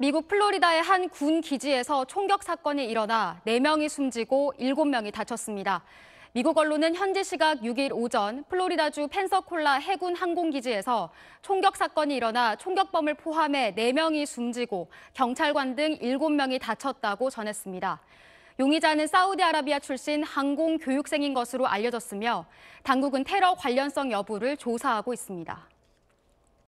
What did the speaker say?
미국 플로리다의 한 군 기지에서 총격 사건이 일어나 4명이 숨지고 7명이 다쳤습니다. 미국 언론은 현지 시각 6일 오전 플로리다주 펜서콜라 해군 항공기지에서 총격 사건이 일어나 총격범을 포함해 4명이 숨지고 경찰관 등 7명이 다쳤다고 전했습니다. 용의자는 사우디아라비아 출신 항공 교육생인 것으로 알려졌으며 당국은 테러 관련성 여부를 조사하고 있습니다.